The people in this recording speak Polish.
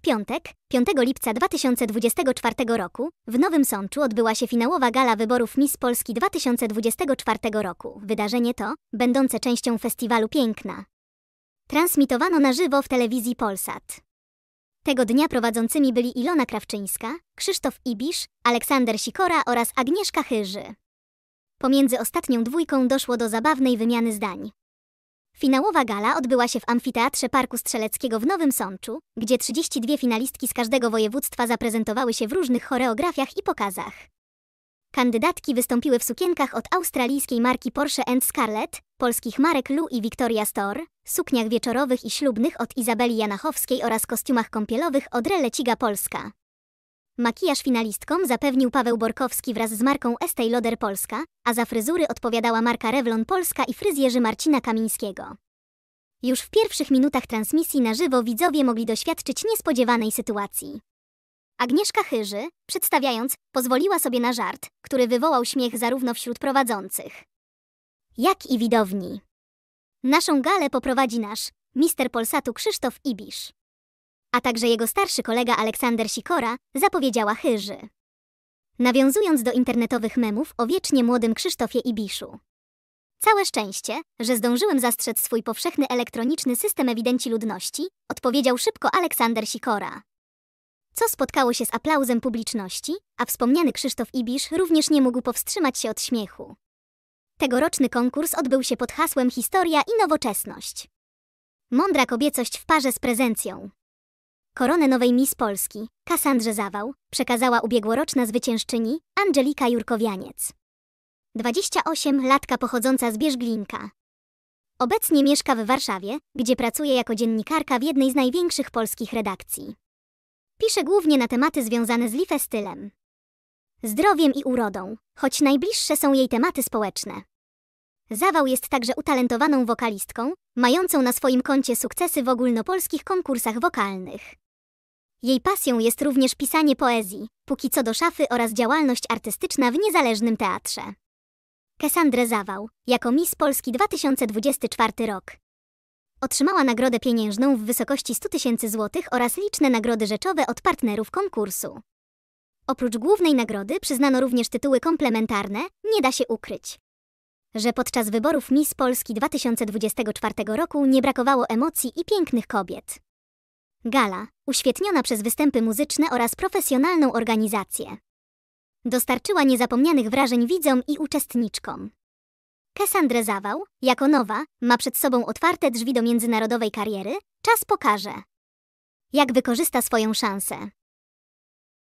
W piątek, 5 lipca 2024 roku, w Nowym Sączu odbyła się finałowa gala wyborów Miss Polski 2024 roku. Wydarzenie to, będące częścią festiwalu Piękna, transmitowano na żywo w telewizji Polsat. Tego dnia prowadzącymi byli Ilona Krawczyńska, Krzysztof Ibisz, Aleksander Sikora oraz Agnieszka Chyży. Pomiędzy ostatnią dwójką doszło do zabawnej wymiany zdań. Finałowa gala odbyła się w amfiteatrze Parku Strzeleckiego w Nowym Sączu, gdzie 32 finalistki z każdego województwa zaprezentowały się w różnych choreografiach i pokazach. Kandydatki wystąpiły w sukienkach od australijskiej marki Porsche Scarlett, polskich marek Lou i Victoria Store, sukniach wieczorowych i ślubnych od Izabeli Janachowskiej oraz kostiumach kąpielowych od Releciga Polska. Makijaż finalistkom zapewnił Paweł Borkowski wraz z marką Estée Lauder Polska, a za fryzury odpowiadała marka Revlon Polska i fryzjerzy Marcina Kamińskiego. Już w pierwszych minutach transmisji na żywo widzowie mogli doświadczyć niespodziewanej sytuacji. Agnieszka Chyży, przedstawiając, pozwoliła sobie na żart, który wywołał śmiech zarówno wśród prowadzących, jak i widowni. Naszą galę poprowadzi nasz, mister Polsatu Krzysztof Ibisz a także jego starszy kolega Aleksander Sikora, zapowiedziała chyży. Nawiązując do internetowych memów o wiecznie młodym Krzysztofie Ibiszu. Całe szczęście, że zdążyłem zastrzec swój powszechny elektroniczny system ewidencji ludności, odpowiedział szybko Aleksander Sikora. Co spotkało się z aplauzem publiczności, a wspomniany Krzysztof Ibisz również nie mógł powstrzymać się od śmiechu. Tegoroczny konkurs odbył się pod hasłem Historia i Nowoczesność. Mądra kobiecość w parze z prezencją. Koronę nowej Miss Polski, Kasandrze Zawał, przekazała ubiegłoroczna zwyciężczyni Angelika Jurkowianiec. 28-latka pochodząca z Bierzglinka. Obecnie mieszka w Warszawie, gdzie pracuje jako dziennikarka w jednej z największych polskich redakcji. Pisze głównie na tematy związane z lifestylem, zdrowiem i urodą, choć najbliższe są jej tematy społeczne. Zawał jest także utalentowaną wokalistką, mającą na swoim koncie sukcesy w ogólnopolskich konkursach wokalnych. Jej pasją jest również pisanie poezji, póki co do szafy oraz działalność artystyczna w niezależnym teatrze. Kesandrę Zawał, jako Miss Polski 2024 rok. Otrzymała nagrodę pieniężną w wysokości 100 tysięcy złotych oraz liczne nagrody rzeczowe od partnerów konkursu. Oprócz głównej nagrody przyznano również tytuły komplementarne, nie da się ukryć że podczas wyborów Miss Polski 2024 roku nie brakowało emocji i pięknych kobiet. Gala, uświetniona przez występy muzyczne oraz profesjonalną organizację, dostarczyła niezapomnianych wrażeń widzom i uczestniczkom. Cassandrę Zawał, jako nowa, ma przed sobą otwarte drzwi do międzynarodowej kariery, czas pokaże. Jak wykorzysta swoją szansę.